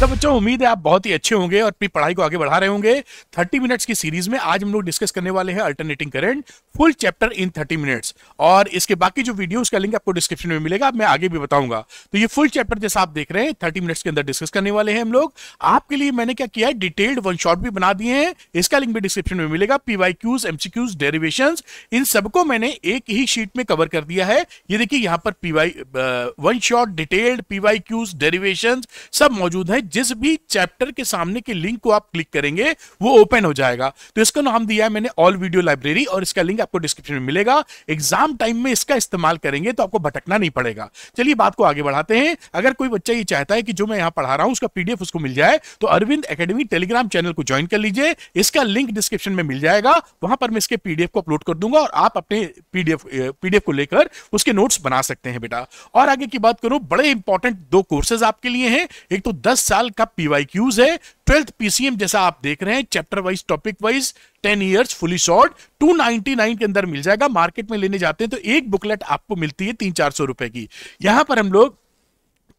तो बच्चों उम्मीद है आप बहुत ही अच्छे होंगे और अपनी पढ़ाई को आगे बढ़ा रहे होंगे 30 मिनट्स की सीरीज में आज हम लोग डिस्कस करने वाले हैं alternating current full chapter in 30 minutes और इसके बाकी जो वीडियोस का लिंक आपको डिस्क्रिप्शन में मिलेगा मैं आगे भी बताऊंगा तो ये फुल चैप्टर जैसा आप देख रहे हैं थर्टी मिनट्स के अंदर डिस्कस करने वाले हैं हम लोग आपके लिए मैंने क्या किया है डिटेल्ड वन शॉट भी बना दिए हैं इसका लिंक भी डिस्क्रिप्शन में मिलेगा पीवाई क्यूज एमसीक्यूज डेरिवेशन इन सबको मैंने एक ही शीट में कवर कर दिया है ये देखिए यहाँ पर PY one shot detailed PYQs derivation सब मौजूद है जिस भी चैप्टर के सामने के लिंक को आप क्लिक करेंगे वो ओपन हो जाएगा तो इसका नाम दिया है मैंने ऑल वीडियो लाइब्रेरी और इसका लिंक आपको डिस्क्रिप्शन में मिलेगा एग्जाम टाइम में इसका इस्तेमाल करेंगे तो आपको भटकना नहीं पड़ेगा चलिए बात को आगे बढ़ाते हैं अगर कोई बच्चा ये चाहता है कि जो मैं यहाँ पढ़ा रहा हूँ उसका पीडीएफ उसको मिल जाए तो अरविंद अकेडमी टेलीग्राम चैनल को ज्वाइन कर लीजिए इसका लिंक डिस्क्रिप्शन में मिल जाएगा वहां पर मैं इसके पीडीएफ को अपलोड कर दूंगा और आप अपने पीडीएफ पीडीएफ को लेकर उसके नोट्स बना सकते हैं बेटा और आगे की बात करूं बड़े इंपॉर्टेंट दो कोर्सेज आपके लिए हैं एक तो दस साल का पीवाईक्यूज है ट्वेल्थ पीसीएम जैसा आप देख रहे हैं chapter wise topic wise ten years fully short two ninety nine के अंदर मिल जाएगा मार्केट में लेने जाते हैं तो एक बुकलेट आपको मिलती है तीन चार सौ रुपए की यहां पर हम लोग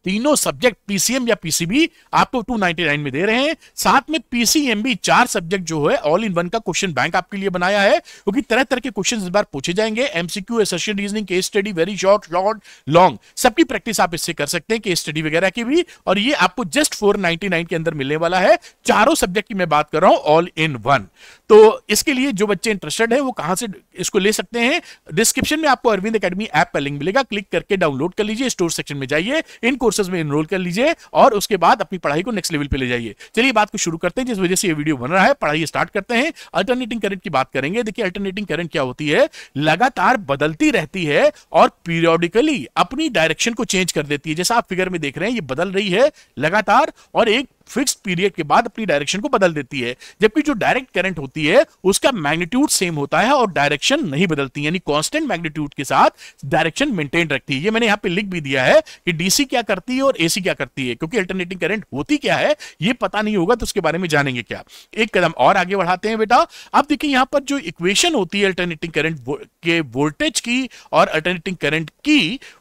तीनों सब्जेक्ट पीसीएम या पीसीबी आपको 299 में दे रहे हैं साथ में पीसीएम भी चार सब्जेक्ट जो है ऑल इन वन का क्वेश्चन बैंक आपके लिए बनाया है क्योंकि तरह तरह के क्वेश्चन इस बार पूछे जाएंगे MCQ assertion reasoning case study very short short long सबकी प्रैक्टिस आप इससे कर सकते हैं केस स्टडी वगैरह की भी और ये आपको जस्ट फोर के अंदर मिलने वाला है चारों सब्जेक्ट की मैं बात कर रहा हूं ऑल इन वन तो इसके लिए जो बच्चे इंटरेस्टेड है वो कहां से इसको ले सकते हैं डिस्क्रिप्शन में आपको अरविंद अकेडमी ऐप का लिंक मिलेगा क्लिक करके डाउनलोड कर लीजिए स्टोर सेक्शन में जाइए इन कोर्सेज में इनरोल कर लीजिए और उसके बाद अपनी पढ़ाई को नेक्स्ट लेवल पर ले जाइए चलिए बात को शुरू करते हैं जिस वजह से ये वीडियो बन रहा है पढ़ाई स्टार्ट करते हैं अल्टरनेटिंग करंट की बात करेंगे देखिए अल्टरनेटिंग करंट क्या होती है लगातार बदलती रहती है और पीरियोडिकली अपनी डायरेक्शन को चेंज कर देती है जैसा आप फिगर में देख रहे हैं ये बदल रही है लगातार और एक फिक्स पीरियड के बाद अपनी डायरेक्शन को बदल देती है जबकि जो डायरेक्ट करंट होती है उसका मैग्नीट्यूड सेम होता है और डायरेक्शन नहीं बदलती यानी कांस्टेंट मैग्नीट्यूड के साथ डायरेक्शन मेंटेन रखती है ये मैंने यहाँ पे लिख भी दिया है कि डीसी क्या करती है और एसी क्या करती है क्योंकि अल्टरनेटिंग करंट होती क्या है ये पता नहीं होगा तो उसके बारे में जानेंगे क्या एक कदम और आगे बढ़ाते हैं बेटा अब देखिए यहाँ पर जो इक्वेशन होती है अल्टरनेटिंग करंट के वोल्टेज की और अल्टरनेटिंग करंट की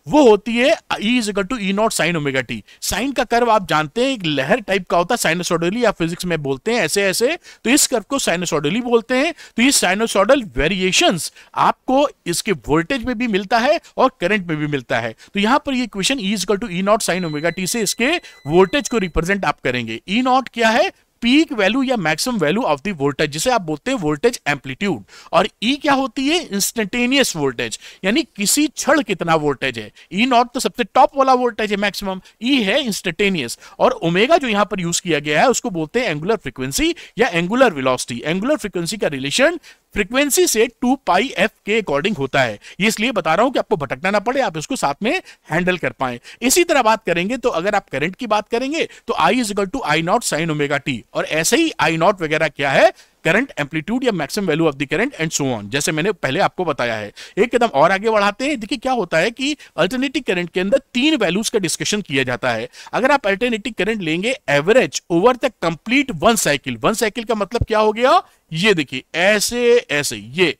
वो होती है E is equal to E naught sine omega T साइन का कर्व आप जानते हैं एक लहर टाइप का का होता है साइनोसोडली या फिजिक्स में बोलते हैं ऐसे ऐसे तो इस कर्व को साइनोसोडली बोलते हैं तो ये साइनोसोडल वेरिएशन आपको इसके वोल्टेज में भी मिलता है और करंट में भी मिलता है तो यहां पर ये question E is equal to E naught sine omega T से इसके वोल्टेज को रिप्रेजेंट आप करेंगे ई e नॉट क्या है पीक वैल्यू या maximum value of the voltage जिसे आप बोलते हैं वोल्टेज एम्पलीट्यूड और ई e क्या होती है इंस्टेंटेनियस वोल्टेज यानी किसी क्षण कितना वोल्टेज है ई e नॉट तो सबसे टॉप वाला वोल्टेज है मैक्सिमम ई e है इंस्टेंटेनियस और ओमेगा जो यहां पर यूज किया गया है उसको बोलते हैं एंगुलर फ्रीक्वेंसी या एंगुलर विलोसिटी एंगुलर फ्रीक्वेंसी का रिलेशन फ्रीक्वेंसी से टू पाई एफ के अकॉर्डिंग होता है ये इसलिए बता रहा हूं कि आपको भटकना ना पड़े आप इसको साथ में हैंडल कर पाए इसी तरह बात करेंगे तो अगर आप करंट की बात करेंगे तो I is equal to I naught sine omega T और ऐसे ही आई नॉट वगैरह क्या है करंट एम्पलीट्यूड या maximum value of the current and so on जैसे मैंने पहले आपको बताया है एक कदम और आगे बढ़ाते हैं देखिए क्या होता है कि अल्टरनेटिव करंट के अंदर तीन वैल्यूज का डिस्कशन किया जाता है अगर आप अल्टरनेटिव करंट लेंगे average over the complete one cycle one cycle का मतलब क्या हो गया ये देखिए ऐसे ऐसे ये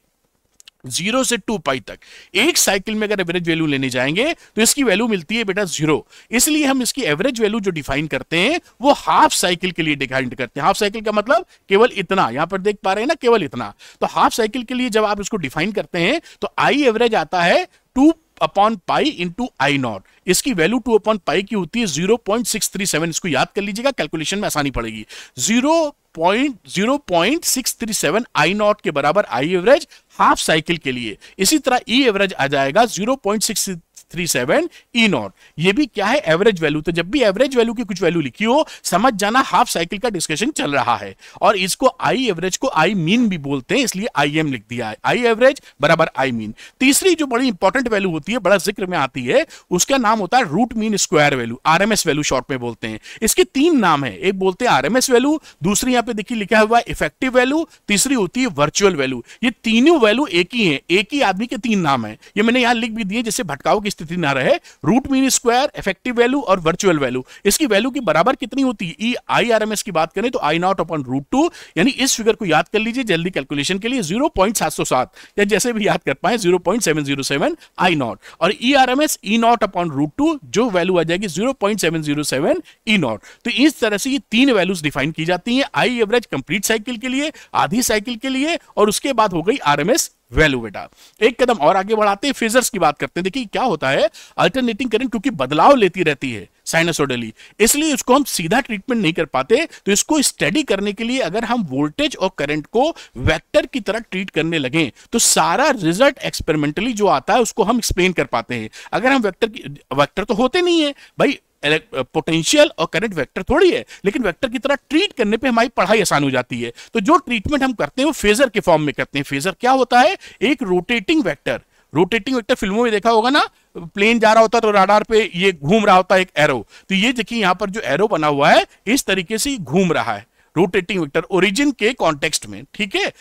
जीरो से टू पाई तक एक साइकिल में अगर एवरेज वैल्यू लेने जाएंगे तो इसकी वैल्यू मिलती है बेटा जीरो इसलिए हम इसकी एवरेज वैल्यू जो डिफाइन करते हैं वो हाफ साइकिल के लिए डिफाइन करते हैं हाफ साइकिल का मतलब केवल इतना यहां पर देख पा रहे हैं ना केवल इतना तो हाफ साइकिल के लिए जब आप इसको डिफाइन करते हैं तो आई एवरेज आता है two upon pi into I naught इसकी वैल्यू टू अपॉन पाई की होती है zero point six three seven इसको याद कर लीजिएगा कैलकुलेशन में आसानी पड़ेगी zero point zero point six three seven I naught के बराबर आई एवरेज हाफ साइकिल के लिए इसी तरह ई e एवरेज आ जाएगा zero point six three seven E naught ये भी क्या है एवरेज वैल्यू तो जब भी एवरेज वैल्यू की कुछ वैल्यू लिखी हो समझ जाना हाफ साइकिल का डिस्कशन चल रहा है और इसको आई एवरेज को आई मीन भी बोलते हैं इसलिए आई एम लिख दिया है आई एवरेज बराबर आई मीन तीसरी जो बड़ी इंपॉर्टेंट वैल्यू होती है बड़ा जिक्र में आती है उसका नाम होता है root mean square value RMS value short में बोलते हैं इसके तीन नाम है एक बोलते हैं आरएमएस वैल्यू दूसरी यहाँ पे देखिए लिखा हुआ है इफेक्टिव वैल्यू तीसरी होती है वर्चुअल वैल्यू ये तीनों वैल्यू एक ही है एक ही आदमी के तीन नाम है ये मैंने यहाँ लिख भी दिए जैसे भटकाव की स्थिति ना रहे root mean square effective value और वर्चुअल वैल्यू इसकी वैल्यू की बराबर कितनी होती है आई आर एम एस की बात करें तो I naught upon root two यानी इस फिगर को याद कर लीजिए जल्दी कैलकुलेशन के लिए जीरो पॉइंट सात सौ सात या जैसे भी याद कर पाए zero point seven zero seven I naught और E R M S E naught upon root two जो वैल्यू आ जाएगी zero point seven zero seven E naught तो इस तरह से ये तीन वैल्यूज डिफाइन की जाती है आई एवरेज कंप्लीट साइकिल के लिए आधी साइकिल के लिए और उसके बाद हो गई आर एम एस वैल्यू बेटा एक कदम और आगे बढ़ाते हैं फेजर्स की बात करते हैं देखिए क्या होता है अल्टरनेटिंग करंट क्योंकि बदलाव लेती रहती है साइनसोडली इसलिए इसको हम सीधा ट्रीटमेंट नहीं कर पाते तो इसको स्टडी करने के लिए अगर हम वोल्टेज और करंट को वेक्टर की तरह ट्रीट करने लगे तो सारा रिजल्ट एक्सपेरिमेंटली जो आता है उसको हम एक्सप्लेन कर पाते हैं अगर हम वेक्टर की वेक्टर तो होते नहीं है भाई पोटेंशियल uh, और करंट वेक्टर थोड़ी है लेकिन वेक्टर की तरह ट्रीट करने पे हमारी पढ़ाई आसान हो जाती है तो जो ट्रीटमेंट हम करते हैं वो फेजर के फॉर्म में करते हैं फेजर क्या होता है एक रोटेटिंग वेक्टर रोटेटिंग वेक्टर फिल्मों में देखा होगा ना प्लेन जा रहा होता है तो राडार पे ये घूम रहा होता है एक एरो तो ये देखिए यहां पर जो एरो बना हुआ है इस तरीके से घूम रहा है रोटेटिंग वेक्टर ओरिजिन के कॉन्टेक्स्ट में ठीक है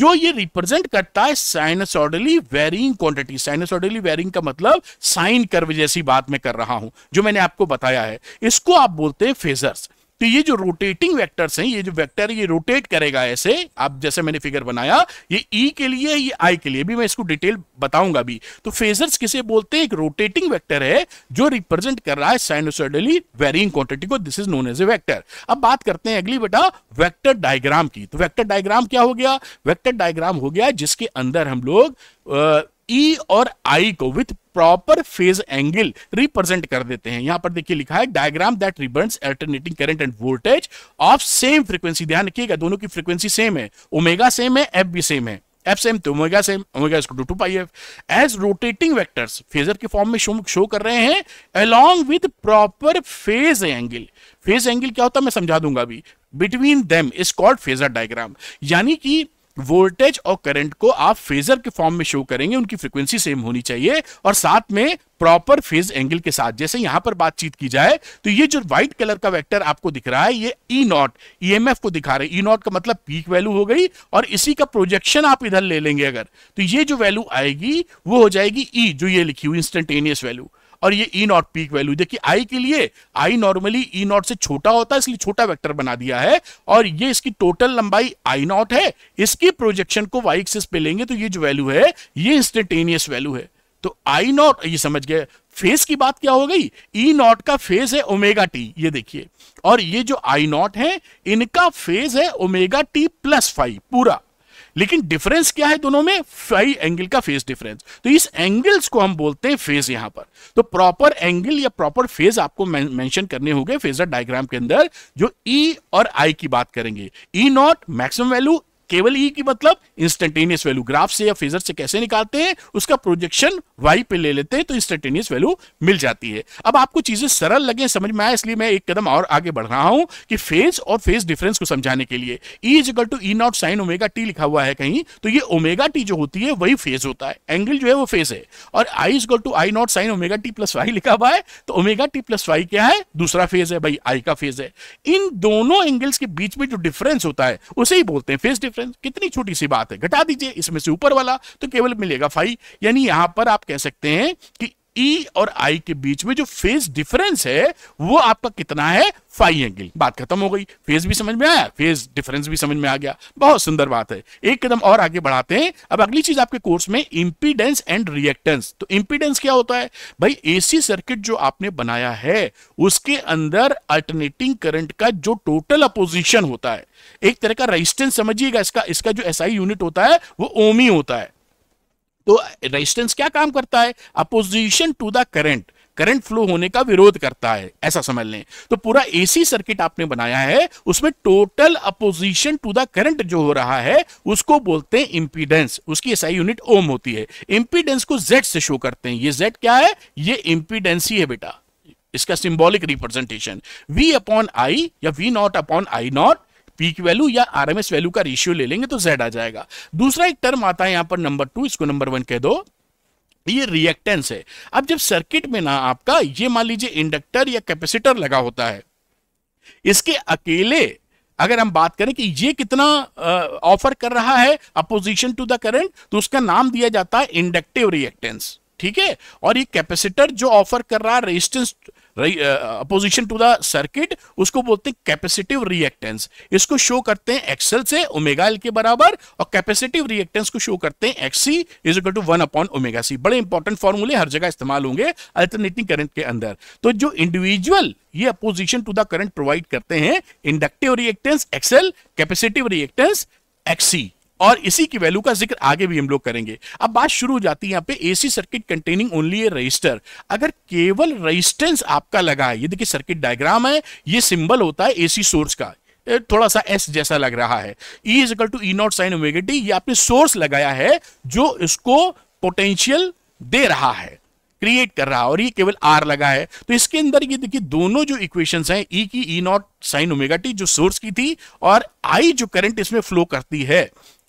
जो ये रिप्रेजेंट करता है sinusoidally varying quantity sinusoidally varying का मतलब साइन कर्व जैसी बात मैं कर रहा हूं जो मैंने आपको बताया है इसको आप बोलते हैं फेजर्स तो ये जो रोटेटिंग वेक्टर्स हैं ये जो वेक्टर ये रोटेट करेगा ऐसे आप जैसे मैंने फिगर बनाया ये ई e के लिए ये आई के लिए भी मैं इसको डिटेल बताऊंगा भी तो फेजर्स किसे बोलते हैं एक रोटेटिंग वेक्टर है जो रिप्रेजेंट कर रहा है साइनोसोडली वेरिंग क्वांटिटी को this is known as a vector अब बात करते हैं अगली बेटा वैक्टर डायग्राम की तो वैक्टर डायग्राम क्या हो गया वैक्टर डायग्राम हो गया जिसके अंदर हम लोग ई e और आई को with proper phase angle represent कर देते हैं यहां पर देखिए लिखा है diagram that reverse alternating current and voltage of same frequency ध्यान रखिएगा दोनों की फ्रीक्वेंसी सेम है ओमेगा सेम है एफ भी सेम है एफ सेम तो ओमेगा सेम ओमेगा इसको two two pi F as rotating vectors phasor के फॉर्म में शो, शो कर रहे हैं along with proper phase angle phase angle क्या होता है मैं समझा दूंगा अभी between them is called phasor diagram यानी कि वोल्टेज और करंट को आप फेजर के फॉर्म में शो करेंगे उनकी फ्रीक्वेंसी सेम होनी चाहिए और साथ में प्रॉपर फेज एंगल के साथ जैसे यहां पर बातचीत की जाए तो ये जो व्हाइट कलर का वेक्टर आपको दिख रहा है ये ई नॉट एफ को दिखा रहे ई नॉट e का मतलब पीक वैल्यू हो गई और इसी का प्रोजेक्शन आप इधर ले लेंगे अगर तो ये जो वैल्यू आएगी वो हो जाएगी ई e, जो ये लिखी हुई इंस्टेंटेनियस वैल्यू और ये ई नॉट पीक वैल्यू देखिए आई के लिए आई नॉर्मली ई नॉट से छोटा होता है इसलिए छोटा वेक्टर बना दिया है और ये इसकी टोटल लंबाई आई नॉट है इसकी प्रोजेक्शन को वाई एक्सिस पे लेंगे तो ये जो वैल्यू है ये इंस्टेंटेनियस वैल्यू है तो आई नॉट ये समझ गए फेस की बात क्या हो गई ई e नॉट का फेज है ओमेगा टी ये देखिए और ये जो आई नॉट है इनका फेज है ओमेगा टी प्लस फाइव पूरा लेकिन डिफरेंस क्या है दोनों में फाइव एंगल का फेज डिफरेंस तो इस एंगल्स को हम बोलते हैं फेज यहां पर तो प्रॉपर एंगल या प्रॉपर फेज आपको मेंशन करने होंगे फेजर डायग्राम के अंदर जो ई e और आई की बात करेंगे ई नॉट मैक्सिमम वैल्यू केवल ई की मतलब इंस्टेंटेनियस वैल्यू ग्राफ से या फेजर से कैसे निकालते हैं उसका प्रोजेक्शन वाई पे ले लेते हैं तो इंस्टेंटेनियस वैल्यू मिल जाती है अब आपको चीजें सरल लगे समझ में आए इसलिए मैं एक कदम और आगे बढ़ रहा हूं कि फेज और फेज डिफरेंस को समझाने के लिए E is equal to E naught sine omega T लिखा हुआ है कहीं तो ये ओमेगा टी जो होती है वही फेज होता है एंगल जो है वो फेज है और I is equal to I naught sine omega T plus Y लिखा हुआ है तो ओमेगा टी प्लस वाई क्या है दूसरा फेज है भाई आई का फेज है इन दोनों एंगल्स के बीच में जो डिफरेंस होता है उसे ही बोलते हैं फेज डिफरेंस डिफरेंस कितनी छोटी सी बात है घटा दीजिए इसमें से ऊपर वाला तो केवल मिलेगा फाइव यानी यहां पर आप कह सकते हैं कि ई e और आई के बीच में जो फेज डिफरेंस है वो आपका कितना है फाइव एंगल बात खत्म हो गई फेज भी समझ में आया फेज डिफरेंस भी समझ में आ गया बहुत सुंदर बात है एक कदम और आगे बढ़ाते हैं अब अगली चीज आपके कोर्स में इंपीडेंस एंड रिएक्टेंस तो इंपीडेंस क्या होता है भाई एसी सर्किट जो आपने बनाया है उसके अंदर अल्टरनेटिंग करंट का जो टोटल अपोजिशन होता है एक तरह का रेजिस्टेंस समझिएगा इसका इसका जो एसआई SI यूनिट होता है वो ओमी होता है तो रेजिस्टेंस क्या काम करता है opposition to the current current flow होने का विरोध करता है ऐसा समझ लें तो पूरा एसी सर्किट आपने बनाया है उसमें total opposition to the current जो हो रहा है उसको बोलते हैं इंपीडेंस उसकी एसआई यूनिट ओम होती है इंपीडेंस को जेड से शो करते हैं ये जेड क्या है ये इंपीडेंस ही है बेटा इसका symbolic representation V upon I या V naught upon I naught peak value या आरएमएस वैल्यू का रेशियो ले लेंगे तो जेड आ जाएगा दूसरा एक टर्म आता है यहां पर नंबर टू इसको नंबर वन कह दो ये रिएक्टेंस है अब जब सर्किट में ना आपका ये मान लीजिए इंडक्टर या कैपेसिटर लगा होता है इसके अकेले अगर हम बात करें कि ये कितना ऑफर कर रहा है अपोजिशन टू द करंट तो उसका नाम दिया जाता है इंडक्टिव रिएक्टेंस ठीक है और ये कैपेसिटर जो ऑफर कर रहा है resistance opposition to the circuit उसको बोलते हैं कैपेसिटिव रिएक्टेंस इसको शो करते हैं एक्सएल से ओमेगा एल के बराबर और कैपेसिटिव रिएक्टेंस को शो करते हैं XC is equal to one upon omega C बड़े इंपॉर्टेंट फॉर्मूले हर जगह इस्तेमाल होंगे अल्टरनेटिंग करंट के अंदर तो जो इंडिविजुअल ये opposition to the current provide करते हैं inductive reactance XL capacitive reactance XC और इसी की वैल्यू का जिक्र आगे भी हम लोग करेंगे अब बात शुरू हो जाती है यहाँ पे AC circuit containing only a resistor अगर केवल रजिस्टेंस आपका लगा है ये देखिए सर्किट डायग्राम है ये सिंबल होता है एसी सोर्स का थोड़ा सा एस जैसा लग रहा है E is equal to E naught sine omega T ये आपने सोर्स लगाया है जो इसको पोटेंशियल दे रहा है क्रिएट कर रहा है और ये केवल आर लगा है तो इसके अंदर ये देखिए दोनों जो इक्वेशंस हैं ई e की E naught sine omega T जो सोर्स की थी और आई जो करंट इसमें फ्लो करती है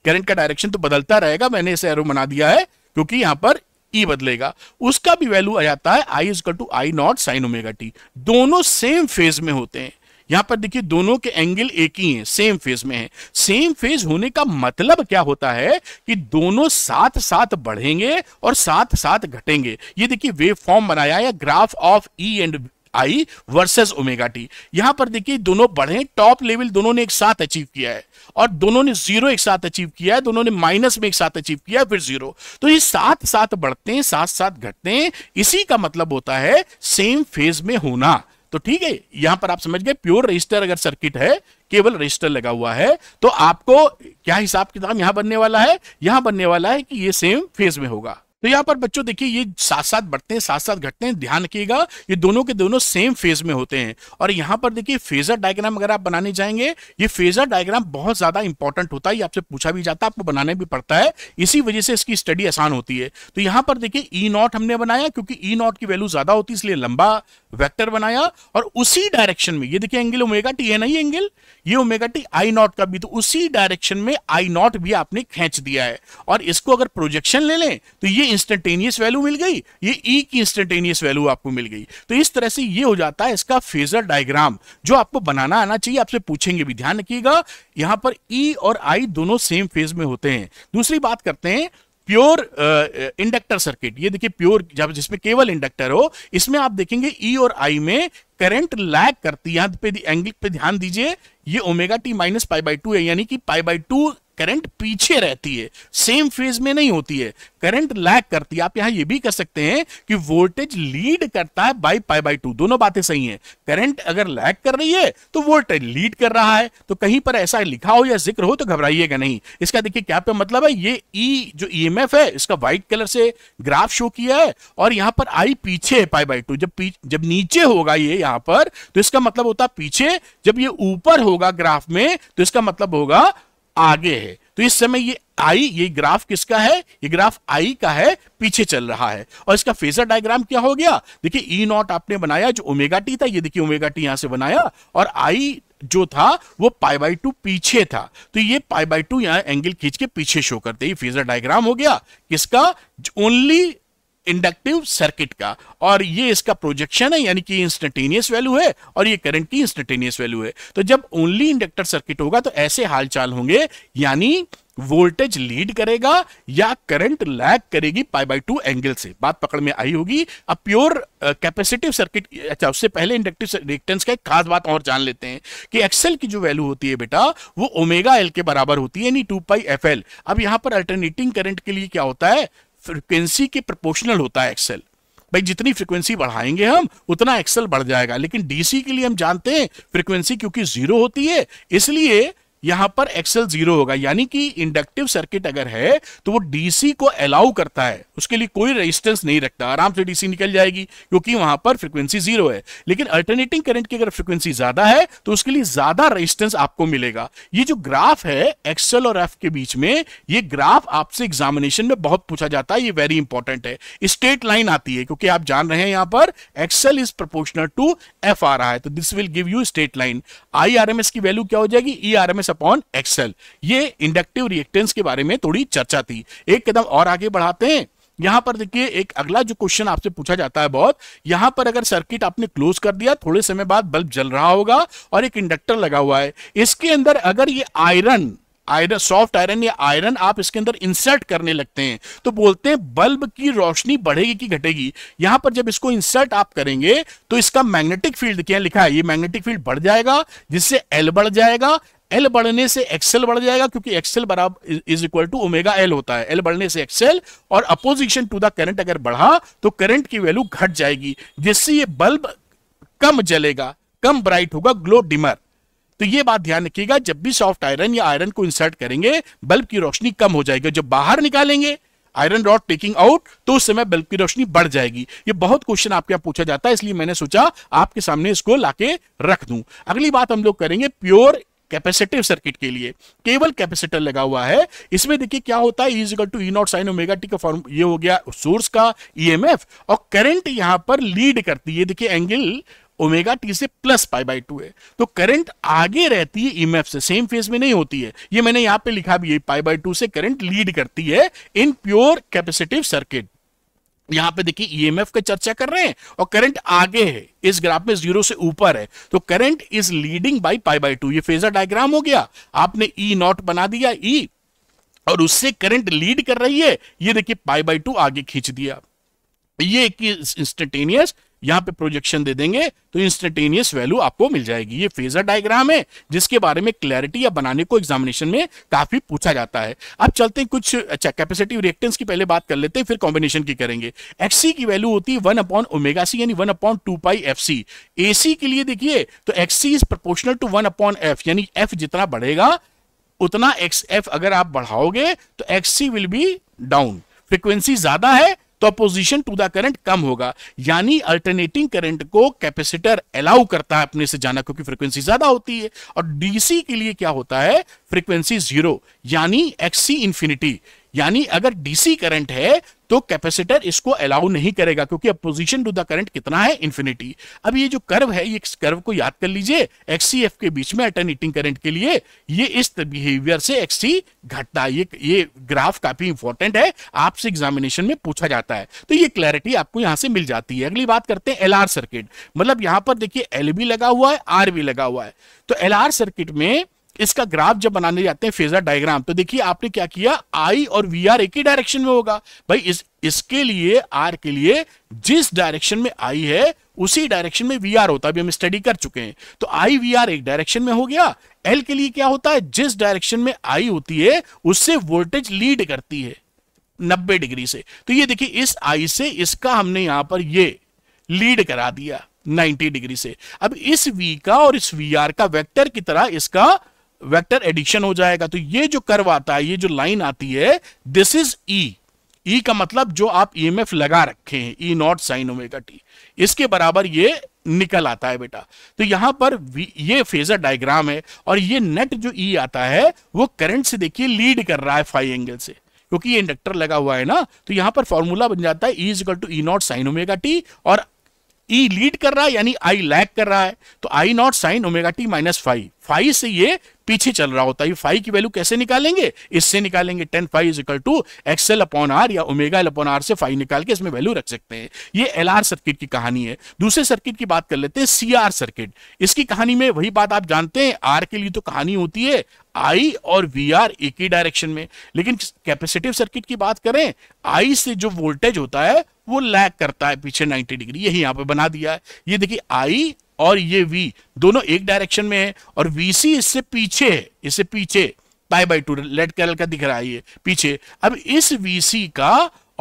करंट का डायरेक्शन तो बदलता रहेगा मैंने इसे एरो बना दिया है क्योंकि यहां पर ई e बदलेगा उसका भी वैल्यू आ जाता है I is equal to I naught sine omega T दोनों सेम फेज में होते हैं यहां पर देखिए दोनों के एंगल एक ही हैं सेम फेज में हैं सेम फेज होने का मतलब क्या होता है कि दोनों साथ साथ बढ़ेंगे और साथ साथ घटेंगे ये देखिए वेव फॉर्म बनाया या graph of E and I versus omega T यहां पर देखिए दोनों बढ़े टॉप लेवल दोनों ने एक साथ अचीव किया है और दोनों ने जीरो एक साथ अचीव किया है दोनों ने माइनस में एक साथ अचीव किया है फिर जीरो तो ये साथ साथ बढ़ते हैं साथ साथ घटते हैं इसी का मतलब होता है सेम फेज में होना तो ठीक है यहां पर आप समझ गए प्योर रजिस्टर अगर सर्किट है केवल रजिस्टर लगा हुआ है तो आपको क्या हिसाब किताब यहां बनने वाला है यहां बनने वाला है कि ये सेम फेज में होगा तो यहाँ पर बच्चों देखिए ये साथ साथ बढ़ते हैं साथ साथ घटते हैं ध्यान रखिएगा ये दोनों के दोनों सेम फेज में होते हैं और यहाँ पर देखिए फेजर डायग्राम अगर आप बनाने जाएंगे ये फेजर डायग्राम बहुत ज्यादा इंपॉर्टेंट होता है ये आपसे पूछा भी जाता है आपको बनाने भी पड़ता है इसी वजह से इसकी स्टडी आसान होती है तो यहाँ पर देखिए ई नॉट हमने बनाया क्योंकि ई नॉट की वैल्यू ज्यादा होती है इसलिए लंबा वैक्टर बनाया और उसी डायरेक्शन में ये देखिए एंगल ओमेगा टी है ना ये एंगल ये ओमेगा टी आई नॉट का भी तो उसी डायरेक्शन में आई नॉट भी आपने खींच दिया है और इसको अगर प्रोजेक्शन ले लें तो ये इंस्टेंटेनियस वैल्यू मिल गई ये ई e की इंस्टेंटेनियस वैल्यू आपको मिल गई तो इस तरह से ये हो जाता है इसका फेजर डायग्राम जो आपको बनाना आना चाहिए आपसे पूछेंगे भी ध्यान रखिएगा यहां पर ई e और आई दोनों सेम फेज में होते हैं दूसरी बात करते हैं प्योर इंडक्टर सर्किट ये देखिए प्योर जब जिसमें केवल इंडक्टर हो इसमें आप देखेंगे ई e और आई में करंट लैग करती है यहां पे एंगल पे ध्यान दीजिए ये omega T minus pi by two है यानी कि पाई बाई टू करंट पीछे रहती है सेम फेज में नहीं होती है करंट लैग करती है आप यहां ये भी कर सकते हैं कि वोल्टेज लीड करता है बाई पाई बाई टू दोनों बातें सही हैं करंट अगर लैग कर रही है तो वोल्टेज लीड कर रहा है तो कहीं पर ऐसा लिखा हो या जिक्र हो तो घबराइएगा नहीं इसका देखिए क्या पे मतलब है ये ई e, जो ई है इसका व्हाइट कलर से ग्राफ शो किया है और यहां पर आई पीछे है पाई बाई टू जब जब नीचे होगा ये यहां पर तो इसका मतलब होता पीछे जब ये ऊपर होगा ग्राफ में तो इसका मतलब होगा आगे है तो इस समय ये आई ये ग्राफ किसका है ये ग्राफ आई का है पीछे चल रहा है और इसका फेजर डायग्राम क्या हो गया देखिए ई e नॉट आपने बनाया जो ओमेगा टी था ये देखिए ओमेगा टी यहां से बनाया और आई जो था वो पाई बाई टू पीछे था तो ये पाई बाई टू यहां एंगल खींच के पीछे शो करते ये फेजर डायग्राम हो गया किसका ओनली इंडक्टिव सर्किट का और ये इसका प्रोजेक्शन है यानी कि इंस्टेंटेनियस वैल्यू है और ये करंट की इंस्टेंटेनियस वैल्यू है तो जब ओनली इंडक्टर सर्किट होगा तो ऐसे हालचाल होंगे यानी वोल्टेज लीड करेगा या करंट लैग करेगी पाई बाई टू एंगल से बात पकड़ में आई होगी अब प्योर कैपेसिटिव सर्किट अच्छा उससे पहले इंडक्टिव रिएक्टेंस का एक खास बात और जान लेते हैं कि एक्सएल की जो वैल्यू होती है बेटा वो ओमेगा एल के बराबर होती है यानी टू पाई एफ एल अब यहां पर अल्टरनेटिंग करंट के लिए क्या होता है फ्रिक्वेंसी के प्रपोर्शनल होता है एक्सेल भाई जितनी फ्रिक्वेंसी बढ़ाएंगे हम उतना एक्सेल बढ़ जाएगा लेकिन डीसी के लिए हम जानते हैं फ्रिक्वेंसी क्योंकि जीरो होती है इसलिए यहां पर एक्सएल जीरो होगा यानी कि इंडक्टिव सर्किट अगर है तो वो डीसी को अलाउ करता है उसके लिए कोई रेजिस्टेंस नहीं रखता आराम से डीसी निकल जाएगी क्योंकि वहां पर फ्रीक्वेंसी जीरो है लेकिन अल्टरनेटिंग करंट की अगर फ्रीक्वेंसी ज्यादा है तो उसके लिए ज्यादा रेजिस्टेंस आपको मिलेगा ये जो ग्राफ है एक्सएल और एफ के बीच में ये ग्राफ आपसे एग्जामिनेशन में बहुत पूछा जाता है ये वेरी इंपॉर्टेंट है स्टेट लाइन आती है क्योंकि आप जान रहे हैं यहां पर XL is proportional to F आ रहा है तो this will give you straight line I की वैल्यू क्या हो जाएगी E e S upon XL ये इंडक्टिव रिएक्टेंस के बारे में थोड़ी चर्चा थी एक कदम और आगे बढ़ाते हैं यहां पर देखिए एक अगला जो क्वेश्चन आपसे पूछा जाता है बहुत यहां पर अगर सर्किट आपने क्लोज कर दिया थोड़े समय बाद बल्ब जल रहा होगा और एक इंडक्टर लगा हुआ है इसके अंदर अगर ये आयरन आयरन सॉफ्ट आयरन या आयरन आप इसके अंदर इंसर्ट करने लगते हैं तो बोलते हैं बल्ब की रोशनी बढ़ेगी कि घटेगी यहां पर जब इसको इंसर्ट आप करेंगे तो इसका मैग्नेटिक फील्ड क्या लिखा है ये मैग्नेटिक फील्ड बढ़ जाएगा जिससे एल बढ़ जाएगा एल बढ़ने से एक्सएल बढ़ जाएगा क्योंकि एक्सएल बराबर is equal to omega L होता है एल बढ़ने से एक्सएल और अपोजिशन टू द करंट अगर बढ़ा तो करंट की वैल्यू घट जाएगी जिससे ये बल्ब कम जलेगा कम ब्राइट होगा ग्लो डिमर तो ये बात ध्यान रखिएगा जब भी सॉफ्ट आयरन या आयरन को इंसर्ट करेंगे बल्ब की रोशनी कम हो जाएगी जब बाहर निकालेंगे आयरन रॉड टेकिंग आउट तो उस समय बल्ब की रोशनी बढ़ जाएगी ये बहुत क्वेश्चन आपके यहाँ पूछा जाता है इसलिए मैंने सोचा आपके सामने इसको लाके रख दूं अगली बात हम लोग करेंगे प्योर कैपेसिटिव सर्किट के लिए केवल कैपेसिटर लगा हुआ है इसमें देखिए क्या होता है is equal to E naught sine omega T का फॉर्म ये हो गया सोर्स का ईएमएफ e और करंट यहां पर लीड करती है देखिए एंगल ओमेगा टी से प्लस पाई बाई टू है तो करंट आगे रहती है ईएमएफ e से सेम फेज में नहीं होती है ये मैंने यहां पे लिखा भी है पाई बाई टू से करंट लीड करती है इन प्योर कैपेसिटिव सर्किट यहां पे देखिए ईएमएफ e की चर्चा कर रहे हैं और करंट आगे है इस ग्राफ में जीरो से ऊपर है तो current is leading by pi by two ये फेजर डायग्राम हो गया आपने ई e नॉट बना दिया ई e, और उससे करंट लीड कर रही है ये देखिए पाई बाई टू आगे खींच दिया ये एक इंस्टेंटेनियस यहां पे प्रोजेक्शन दे देंगे तो इंस्टेंटेनियस वैल्यू आपको मिल जाएगी ये फेजर डायग्राम है जिसके बारे में क्लैरिटी या बनाने को एग्जामिनेशन में काफी पूछा जाता है अब चलते हैं कुछ अच्छा कैपेसिटी रिएक्टेंस की पहले बात कर लेते हैं फिर कॉम्बिनेशन की करेंगे एक्स की वैल्यू होती है वन अपॉन ओमेगा सी यानी one upon two pi F C A C के लिए देखिए तो X C is proportional to one upon F यानी एफ जितना बढ़ेगा उतना एक्स एफ अगर आप बढ़ाओगे तो X C will be down frequency ज्यादा है तो अपोजिशन टू द करंट कम होगा यानी अल्टरनेटिंग करंट को कैपेसिटर अलाउ करता है अपने से जाना क्योंकि फ्रीक्वेंसी ज्यादा होती है और डीसी के लिए क्या होता है फ्रीक्वेंसी जीरो यानी एक्सी इंफिनिटी यानी अगर डीसी करंट है तो कैपेसिटर इसको अलाउ नहीं करेगा क्योंकि अपोजिशन टू द करंट कितना है इन्फिनिटी अब ये जो कर्व है ये कर्व को याद कर लीजिए एक्ससीएफ के बीच में अल्टरनेटिंग करंट के लिए ये इस बिहेवियर से एक्ससी घटता है ये ये ग्राफ काफी इंपॉर्टेंट है आपसे एग्जामिनेशन में पूछा जाता है तो ये क्लैरिटी आपको यहां से मिल जाती है अगली बात करते हैं आर सर्किट मतलब यहां पर देखिए एल लगा हुआ है आर लगा हुआ है तो एल सर्किट में इसका ग्राफ जब बनाने जाते हैं फेजर डायग्राम तो देखिए आपने क्या किया आई और वी आर एक ही डायरेक्शन में होगा भाई इस इसके लिए आर के लिए जिस डायरेक्शन में आई है उसी डायरेक्शन में वी आर होता है अभी हम स्टडी कर चुके हैं तो आई वी आर एक डायरेक्शन में हो गया एल के लिए क्या होता है जिस डायरेक्शन में आई होती है उससे वोल्टेज लीड करती है नब्बे डिग्री से तो ये देखिए इस आई से इसका हमने यहां पर ये लीड करा दिया 90 डिग्री से अब इस वी का और इस वी आर का वेक्टर की तरह इसका वेक्टर एडिशन हो जाएगा तो ये जो कर्व आता है ये जो लाइन आती है दिस इज ई ई का मतलब जो आप ईएमएफ e लगा रखे हैं E naught sine omega T इसके बराबर ये निकल आता है बेटा तो यहां पर ये फेजर डायग्राम है और ये नेट जो ई e आता है वो करंट से देखिए लीड कर रहा है फाइव एंगल से क्योंकि ये इंडक्टर लगा हुआ है ना तो यहां पर फॉर्मूला बन जाता है E is to E naught sine omega T और ई e लीड कर रहा है यानी आई लैग कर रहा है तो I naught sine omega T minus phi phi से ये पीछे चल रहा होता है फाइव की वैल्यू कैसे निकालेंगे इससे निकालेंगे tan phi is equal to XL upon R या ओमेगा एल अपॉन आर से फाइव निकाल के इसमें वैल्यू रख सकते हैं ये एल आर सर्किट की कहानी है दूसरे सर्किट की बात कर लेते हैं सी आर सर्किट इसकी कहानी में वही बात आप जानते हैं आर के लिए तो कहानी होती है आई और वी आर एक ही डायरेक्शन में लेकिन कैपेसिटिव सर्किट की बात करें आई से जो वोल्टेज होता है वो लैग करता है पीछे 90 डिग्री यही यहां पे बना दिया है ये देखिए आई और ये वी दोनों एक डायरेक्शन में है और सी इससे पीछे है इससे पीछे पाई बाई टू लेट कैरल का दिख रहा है ये पीछे अब इस सी का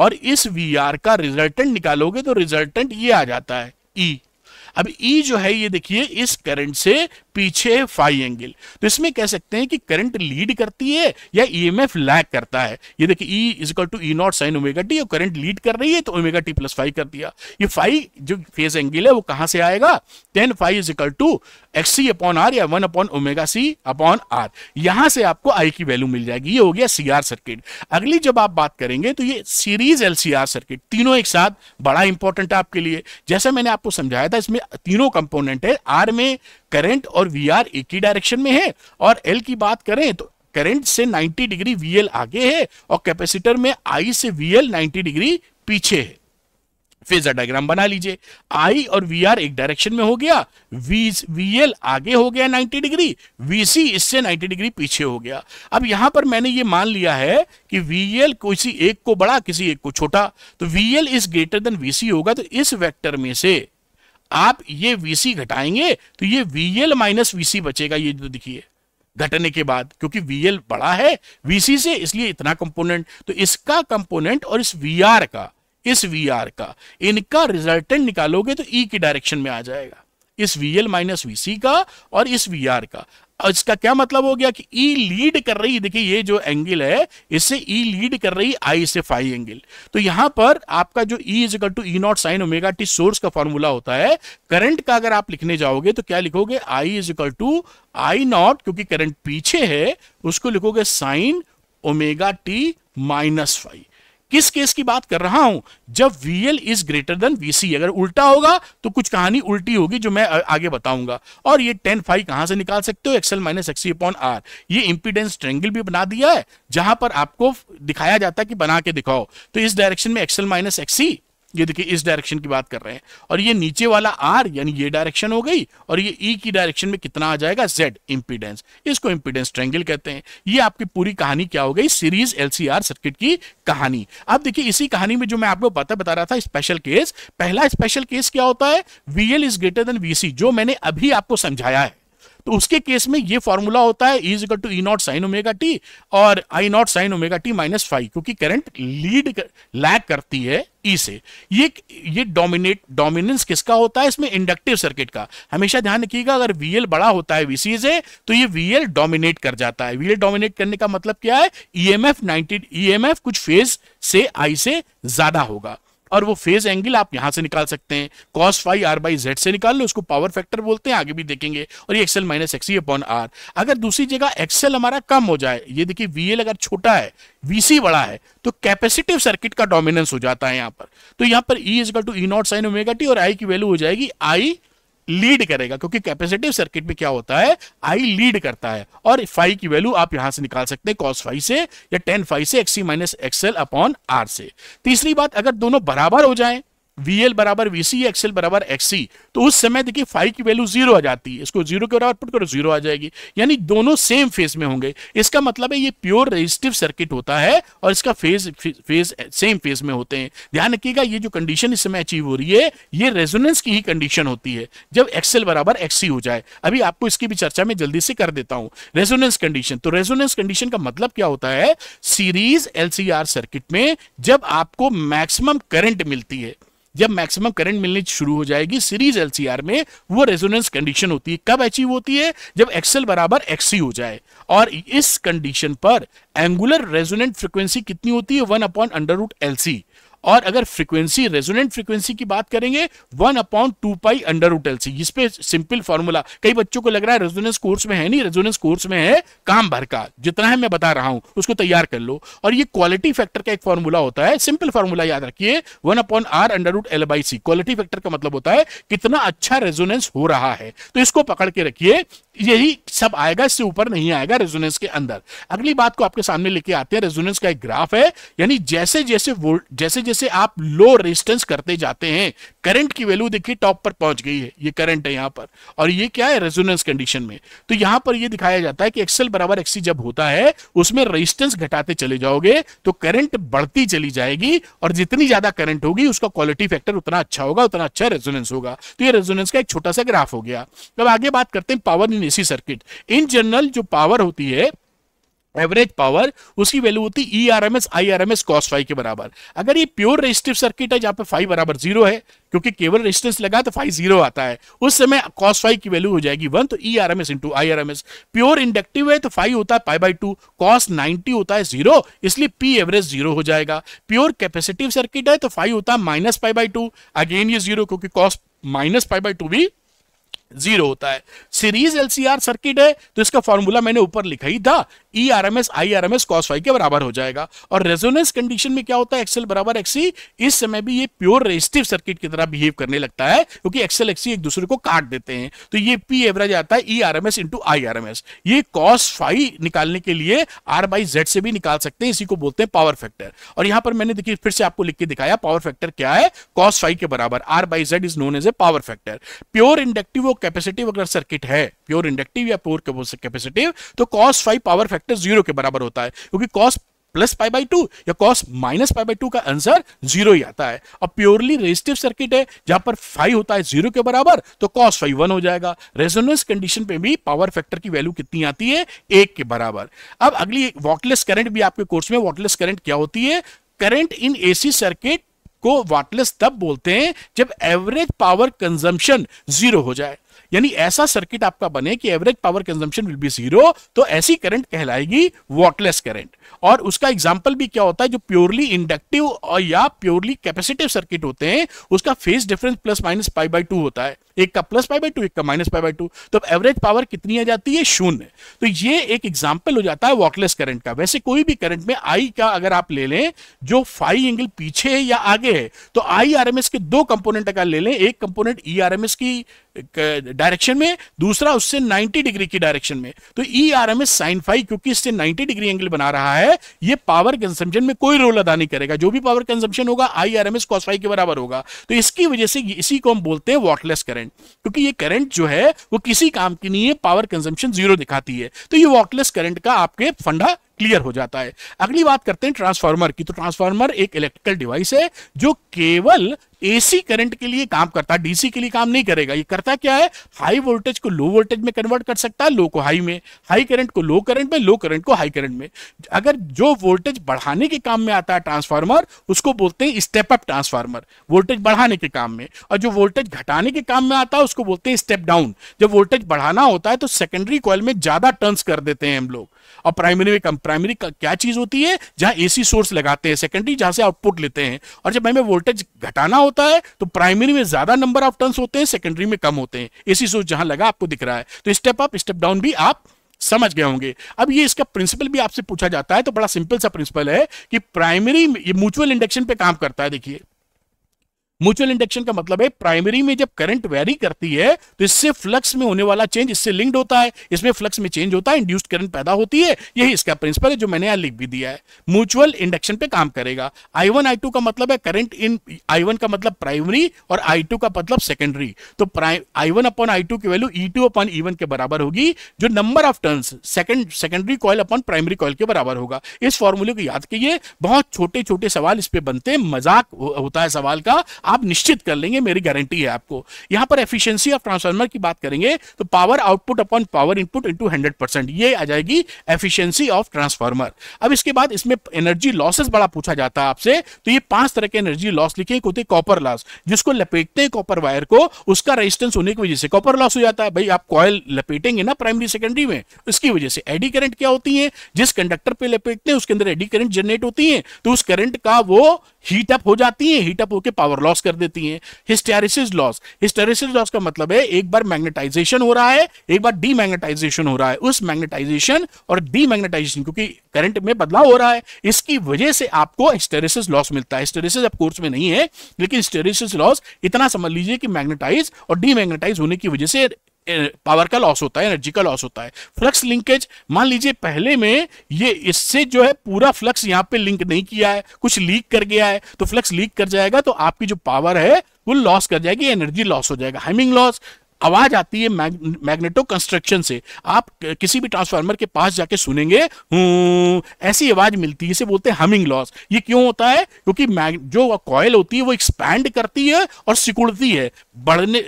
और इस आर का रिजल्टेंट निकालोगे तो रिजल्टेंट ये आ जाता है ई e. अब ई e जो है ये देखिए इस करंट से पीछे फाइव एंगल तो इसमें कह सकते हैं कि करंट लीड करती है या ई एम एफ लैग करता है ये देखिए E is equal to E naught sine omega T और करंट लीड कर रही है तो ओमेगा टी प्लस फाइव कर दिया ये फाइव जो फेज एंगल है वो कहां से आएगा tan phi is equal to X C upon R या one upon omega C upon R यहां से आपको आई की वैल्यू मिल जाएगी ये हो गया सी आर सर्किट अगली जब आप बात करेंगे तो ये series L C R circuit तीनों एक साथ बड़ा इंपॉर्टेंट है आपके लिए जैसा मैंने आपको समझाया था इसमें तीनों कंपोनेंट है आर में करंट और वी आर एक ही डायरेक्शन में है और एल की बात करें तो करंट से 90 डिग्री वीएल आगे है और कैपेसिटर में आई से वीएल 90 डिग्री पीछे है फेजर डायग्राम बना लीजिए आई और वी आर एक डायरेक्शन में हो गया वी वीएल आगे हो गया 90 डिग्री वीसी इससे 90 डिग्री पीछे हो गया अब यहां पर मैंने ये मान लिया है कि वी एल किसी एक को बड़ा किसी एक को छोटा तो V L is greater than VC होगा तो इस वेक्टर में से आप ये वीसी घटाएंगे तो ये वी एल माइनस वीसी बचेगा ये जो तो दिखिए घटने के बाद क्योंकि वीएल बड़ा है वीसी से इसलिए इतना कंपोनेंट तो इसका कंपोनेंट और इस वीआर का इस वी आर का इनका रिजल्टेंट निकालोगे तो ई e की डायरेक्शन में आ जाएगा इस V L minus V C का और इस वी आर का इसका क्या मतलब हो गया कि ई e लीड कर रही देखिए ये जो एंगल है इससे ई e लीड कर रही आई से फाइव एंगल तो यहां पर आपका जो E is to E naught sine omega t source का फॉर्मूला होता है करंट का अगर आप लिखने जाओगे तो क्या लिखोगे I is to I naught क्योंकि करंट पीछे है उसको लिखोगे sine omega T minus phi किस केस की बात कर रहा हूं जब L is greater than C अगर उल्टा होगा तो कुछ कहानी उल्टी होगी जो मैं आगे बताऊंगा और ये टेन फाइव कहां से निकाल सकते हो XL minus XC upon R ये इंपीडेंस ट्रेंगल भी बना दिया है जहां पर आपको दिखाया जाता है कि बना के दिखाओ तो इस डायरेक्शन में एक्सएल माइनस एक्सी ये देखिए इस डायरेक्शन की बात कर रहे हैं और ये नीचे वाला आर यानी ये डायरेक्शन हो गई और ये ई e की डायरेक्शन में कितना आ जाएगा जेड इंपीडेंस इसको इंपीडेंस ट्रेंगल कहते हैं ये आपकी पूरी कहानी क्या हो गई सीरीज एलसीआर सर्किट की कहानी अब देखिए इसी कहानी में जो मैं आपको पता बता रहा था स्पेशल केस पहला स्पेशल केस क्या होता है VL is greater than VC जो मैंने अभी आपको समझाया है तो उसके केस में ये फॉर्मूला होता है is equal to E naught sine omega T और I naught sine omega T minus phi क्योंकि करंट लीड कर, लैग करती है ई e से ये ये डोमिनेट डोमिनेंस किसका होता है इसमें इंडक्टिव सर्किट का हमेशा ध्यान रखिएगा अगर वीएल बड़ा होता है वीसी से तो ये वीएल डोमिनेट कर जाता है वीएल डोमिनेट करने का मतलब क्या है ईएमएफ 90 ईएमएफ कुछ फेज से आई से ज्यादा होगा और वो फेज एंगल आप यहां से निकाल सकते हैं cos phi R by Z से निकाल लो उसको पावर फैक्टर बोलते हैं आगे भी देखेंगे और ये XL minus XC upon R अगर दूसरी जगह एक्सएल हमारा कम हो जाए ये देखिए वीएल अगर छोटा है वीसी बड़ा है तो कैपेसिटिव सर्किट का डोमिनेंस हो जाता है यहां पर तो यहाँ पर E is equal to E naught sine omega T और आई की वैल्यू हो जाएगी आई लीड करेगा क्योंकि कैपेसिटिव सर्किट में क्या होता है आई लीड करता है और फाइव की वैल्यू आप यहां से निकाल सकते हैं कॉस फाइव से या टेन फाइव से XC minus XL upon R से तीसरी बात अगर दोनों बराबर हो जाएं VL बराबर VC XL बराबर XC तो उस समय देखिए फाइव की वैल्यू जीरो आ जाती है इसको जीरो के बराबर पुट करो जीरो आ जाएगी यानी दोनों सेम फेज में होंगे इसका मतलब है ये प्योर रेजिस्टिव सर्किट होता है और इसका फेज फेज सेम फेज में होते हैं ध्यान रखिएगा ये जो कंडीशन इस समय अचीव हो रही है ये रेजोनेंस की ही कंडीशन होती है जब एक्सएल बराबर एक्सी हो जाए अभी आपको इसकी भी चर्चा में जल्दी से कर देता हूं रेजोनेंस कंडीशन तो रेजोनेंस कंडीशन का मतलब क्या होता है सीरीज एलसीआर सर्किट में जब आपको मैक्सिमम करंट मिलती है जब मैक्सिमम करंट मिलनी शुरू हो जाएगी सीरीज एलसीआर में वो रेजोनेंस कंडीशन होती है कब अचीव e होती है जब एक्सएल बराबर एक्सी e हो जाए और इस कंडीशन पर एंगुलर रेजोनेंट फ्रिक्वेंसी कितनी होती है one upon under root LC और अगर फ्रीक्वेंसी रेजोनेंट फ्रीक्वेंसी की बात करेंगे one upon two pi under root उटेलसी इस पे सिंपल फॉर्मूला कई बच्चों को लग रहा है रेजोनेंस कोर्स में है नहीं रेजोनेंस कोर्स में है काम भर का जितना है मैं बता रहा हूं उसको तैयार कर लो और ये क्वालिटी फैक्टर का एक फॉर्मूला होता है सिंपल फॉर्मूला याद रखिए one upon R under root L by C quality factor का मतलब होता है कितना अच्छा रेजोनेंस हो रहा है तो इसको पकड़ के रखिए यही सब आएगा इससे ऊपर नहीं आएगा रेजोनेंस के अंदर अगली बात को आपके सामने लेके आते हैं रेजोनेंस का एक ग्राफ है यानी जैसे जैसे जैसे जैसे जैसे आप लो रेजिस्टेंस करते जाते हैं करंट की वैल्यू देखिए टॉप पर पहुंच गई है ये करंट है यहां पर और ये क्या है रेजोनेंस कंडीशन में तो यहां पर ये दिखाया जाता है कि एक्सएल बराबर एक्सी जब होता है उसमें रेजिस्टेंस घटाते चले जाओगे तो करंट बढ़ती चली जाएगी और जितनी ज्यादा करंट होगी उसका क्वालिटी फैक्टर उतना अच्छा होगा उतना अच्छा रेजोनेंस होगा तो ये रेजोनेंस का एक छोटा सा ग्राफ हो गया अब आगे बात करते हैं power in AC circuit in general जो पावर होती है एवरेज पावर उसकी वैल्यू होती है E R M S I R M S cos phi के बराबर अगर ये प्योर रेजिस्टिव सर्किट है जहां पे फाइव बराबर जीरो है क्योंकि केवल रेजिस्टेंस लगा तो फाइव जीरो आता है उस समय कॉस फाइव की वैल्यू हो जाएगी वन तो E R M S into I R M S pure inductive है तो फाइव होता है pi by two cos ninety होता है जीरो इसलिए पी एवरेज जीरो हो जाएगा प्योर कैपेसिटिव सर्किट है तो फाइव होता है minus pi by two again ये जीरो क्योंकि cos minus pi by two भी जीरो होता है सीरीज एलसीआर सर्किट है तो इसका फॉर्मूला मैंने ऊपर लिखा ही था E R M S I R M S cos phi के बराबर हो जाएगा और रेजोनेंस कंडीशन में क्या होता है एक्सएल बराबर एक्सी इस समय भी ये प्योर रेजिस्टिव सर्किट की तरह बिहेव करने लगता है क्योंकि एक्सएल एक्सी एक दूसरे को काट देते हैं तो ये पी एवरेज आता है E R M S into I R M S ये कॉस फाइव निकालने के लिए आर बाई जेड से भी निकाल सकते हैं इसी को बोलते हैं पावर फैक्टर और यहां पर मैंने देखिए फिर से आपको लिख के दिखाया पावर फैक्टर क्या है कॉस फाइव के बराबर R by Z is known as a power factor pure inductive और कैपेसिटिव अगर सर्किट है प्योर इंडक्टिव या प्योर कैपेसिटिव तो cos phi power factor factor zero के बराबर होता है क्योंकि cos plus pi by two या cos minus pi by two का आंसर जीरो ही आता है अब प्योरली रेजिस्टिव सर्किट है जहां पर फाइव होता है जीरो के बराबर तो कॉस फाइव वन हो जाएगा रेजोनेंस कंडीशन पे भी पावर फैक्टर की वैल्यू कितनी आती है एक के बराबर अब अगली वॉटलेस करंट भी आपके कोर्स में वॉटलेस करंट क्या होती है करंट इन एसी सर्किट को वाटलेस तब बोलते हैं जब एवरेज पावर कंजम्पशन जीरो हो जाए यानी ऐसा सर्किट आपका बने कि average power consumption will be zero तो ऐसी करंट कहलाएगी वॉटलेस करंट और उसका एग्जाम्पल भी क्या होता है जो प्योरली इंडक्टिव या प्योरली कैपेसिटिव सर्किट होते हैं उसका phase difference plus minus pi by two होता है एक का प्लस पाई बाई टू एक का माइनस पाई बाई टू तो एवरेज पावर कितनी आ जाती है शून्य तो ये एक एग्जाम्पल हो जाता है वॉकलेस करंट का वैसे कोई भी करंट में आई का अगर आप ले लें जो फाइव एंगल पीछे है या आगे है तो आई आर एम एस के दो कंपोनेंट अगर ले लें एक component E R M S की डायरेक्शन में दूसरा उससे 90 डिग्री की डायरेक्शन में तो E R M S sine phi क्योंकि इससे 90 डिग्री एंगल बना रहा है रहा है ये पावर कंजम्पशन में कोई रोल अदा नहीं करेगा जो भी पावर कंजम्पशन होगा I R M S cos phi के बराबर होगा तो इसकी वजह से इसी को हम बोलते हैं वॉटलेस करंट क्योंकि ये करंट जो है वो किसी काम की नहीं है पावर कंजम्पशन जीरो दिखाती है तो ये वॉटलेस करंट का आपके फंडा क्लियर हो जाता है अगली बात करते हैं ट्रांसफार्मर की तो ट्रांसफार्मर एक इलेक्ट्रिकल डिवाइस है जो केवल एसी करंट के लिए काम करता है डीसी के लिए काम नहीं करेगा ये करता क्या है हाई वोल्टेज को लो वोल्टेज में कन्वर्ट कर सकता है लो को हाई में हाई करंट को लो करंट में लो करंट को हाई करंट में अगर जो वोल्टेज बढ़ाने के काम में आता है ट्रांसफार्मर उसको बोलते हैं स्टेप अप ट्रांसफार्मर वोल्टेज बढ़ाने के काम में और जो वोल्टेज घटाने के काम में आता है उसको बोलते हैं स्टेप डाउन जब वोल्टेज बढ़ाना होता है तो सेकेंडरी कॉल में ज्यादा टर्न्स कर देते हैं हम लोग और प्राइमरी में कम प्राइमरी क्या चीज होती है जहां एसी सोर्स लगाते हैं सेकेंडरी जहां से आउटपुट लेते हैं और जब हमें वोल्टेज घटाना होता होता है तो प्राइमरी में ज्यादा नंबर ऑफ टर्न्स होते हैं सेकेंडरी में कम होते हैं इसी सोच जहां लगा आपको दिख रहा है तो स्टेप अप स्टेप डाउन भी आप समझ गए होंगे अब ये इसका प्रिंसिपल भी आपसे पूछा जाता है तो बड़ा सिंपल सा प्रिंसिपल है कि प्राइमरी ये म्यूचुअल इंडक्शन पे काम करता है देखिए म्यूचुअल इंडक्शन का मतलब है प्राइमरी में जब करंट वेरी करती है तो इससे फ्लक्स में होने वाला चेंज इससे लिंक्ड होता है इसमें फ्लक्स में चेंज होता है इंड्यूस्ड करंट पैदा होती है यही इसका प्रिंसिपल है जो मैंने यहां लिख भी दिया है म्यूचुअल इंडक्शन पे काम करेगा आई वन आई टू का मतलब है करंट इन आई वन का मतलब प्राइमरी और आई टू का मतलब सेकेंडरी तो I one upon I two की value E two upon E one के बराबर होगी जो number of turn second secondary coil upon primary coil के बराबर होगा इस फॉर्मूले को याद कीजिए बहुत छोटे छोटे सवाल इस पर बनते मजाक होता है सवाल का आप निश्चित कर लेंगे मेरी गारंटी है आपको यहां पर एफिशिएंसी ऑफ ट्रांसफार्मर की बात करेंगे तो power output upon power input into hundred percent ये आ जाएगी एफिशिएंसी ऑफ ट्रांसफार्मर अब इसके बाद इसमें एनर्जी लॉसेस बड़ा पूछा जाता है आपसे तो ये पांच तरह के एनर्जी लॉस लिखे एक होती कॉपर लॉस जिसको लपेटते हैं कॉपर वायर को उसका रेजिस्टेंस होने की वजह से कॉपर लॉस हो जाता है भाई आप कॉयल लपेटेंगे ना प्राइमरी सेकेंडरी में उसकी तो वजह से एडी करंट क्या होती है जिस कंडक्टर पे लपेटते हैं उसके अंदर एडी करंट जनरेट होती है तो उस करंट का वो हीट अप हो जाती हैं हीट अप होकर पावर लॉस कर देती हैं हिस्टेरिसिस लॉस हिस्टेरिसिस लॉस का मतलब है एक बार मैग्नेटाइजेशन हो रहा है एक बार डीमैग्नेटाइजेशन हो रहा है उस मैग्नेटाइजेशन और डीमैग्नेटाइजेशन क्योंकि करंट में बदलाव हो रहा है इसकी वजह से आपको हिस्टेरिसिस लॉस मिलता है हिस्टेरिसिस अब कोर्स में नहीं है लेकिन हिस्टेरिसिस लॉस इतना समझ लीजिए कि मैग्नेटाइज और डीमैग्नेटाइज होने की वजह से पावर का लॉस होता है एनर्जी का लॉस होता है फ्लक्स लिंकेज मान लीजिए पहले में ये इससे जो है पूरा फ्लक्स यहाँ पे लिंक नहीं किया है कुछ लीक कर गया है तो फ्लक्स लीक कर जाएगा तो आपकी जो पावर है वो लॉस कर जाएगी एनर्जी लॉस हो जाएगा हेमिंग लॉस आवाज आती है मैग्नेटो कंस्ट्रक्शन से आप किसी भी ट्रांसफार्मर के पास जाके सुनेंगे ऐसी आवाज मिलती है इसे बोलते हैं हमिंग लॉस ये क्यों होता है क्योंकि जो कॉयल होती है वो एक्सपैंड करती है और सिकुड़ती है बढ़ने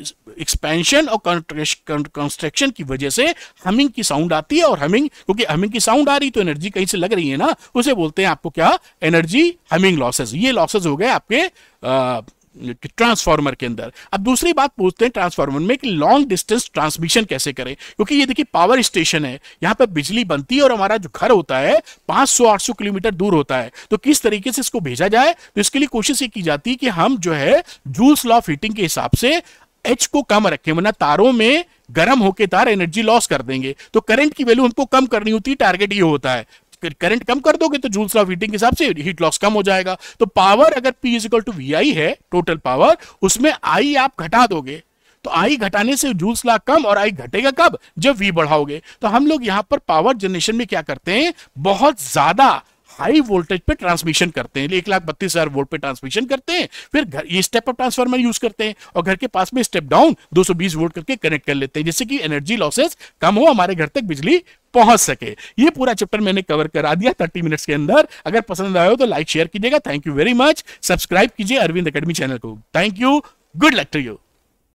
एक्सपेंशन और कंस्ट्रक्शन की वजह से हमिंग की साउंड आती है और हमिंग क्योंकि हमिंग की साउंड आ रही तो एनर्जी कहीं से लग रही है ना उसे बोलते हैं आपको क्या एनर्जी हमिंग लॉसेज ये लॉसेज हो गए आपके ट्रांसफार्मर के अंदर अब दूसरी बात पूछते हैं ट्रांसफार्मर में कि लॉन्ग डिस्टेंस ट्रांसमिशन कैसे करें क्योंकि ये देखिए पावर स्टेशन है यहाँ पर बिजली बनती है और हमारा जो घर होता है 500-800 किलोमीटर दूर होता है तो किस तरीके से इसको भेजा जाए तो इसके लिए कोशिश ये की जाती है कि हम जो है जूल्स लॉ ऑफ हीटिंग के हिसाब से एच को कम रखें वरना तारों में गर्म होकर तार एनर्जी लॉस कर देंगे तो करंट की वैल्यू हमको कम करनी होती है टारगेट ये होता है करंट कम कर दोगे तो जूल्स ऑफ हीटिंग के हिसाब से हीट लॉस कम हो जाएगा तो पावर अगर P is equal to V I है टोटल पावर उसमें आई आप घटा दोगे तो आई घटाने से जूल्स ला कम और आई घटेगा कब जब वी बढ़ाओगे तो हम लोग यहां पर पावर जनरेशन में क्या करते हैं बहुत ज्यादा हाई वोल्टेज पे ट्रांसमिशन करते हैं एक लाख बत्तीस हजार वोल्ट पे ट्रांसमिशन करते हैं फिर घर ये स्टेप अप ट्रांसफार्मर यूज करते हैं और घर के पास में स्टेप डाउन 220 वोल्ट करके कनेक्ट कर लेते हैं जिससे कि एनर्जी लॉसेस कम हो हमारे घर तक बिजली पहुंच सके ये पूरा चैप्टर मैंने कवर करा दिया थर्टी मिनट्स के अंदर अगर पसंद आया हो तो लाइक शेयर कीजिएगा thank you very much subscribe कीजिए अरविंद अकेडमी चैनल को thank you good luck to you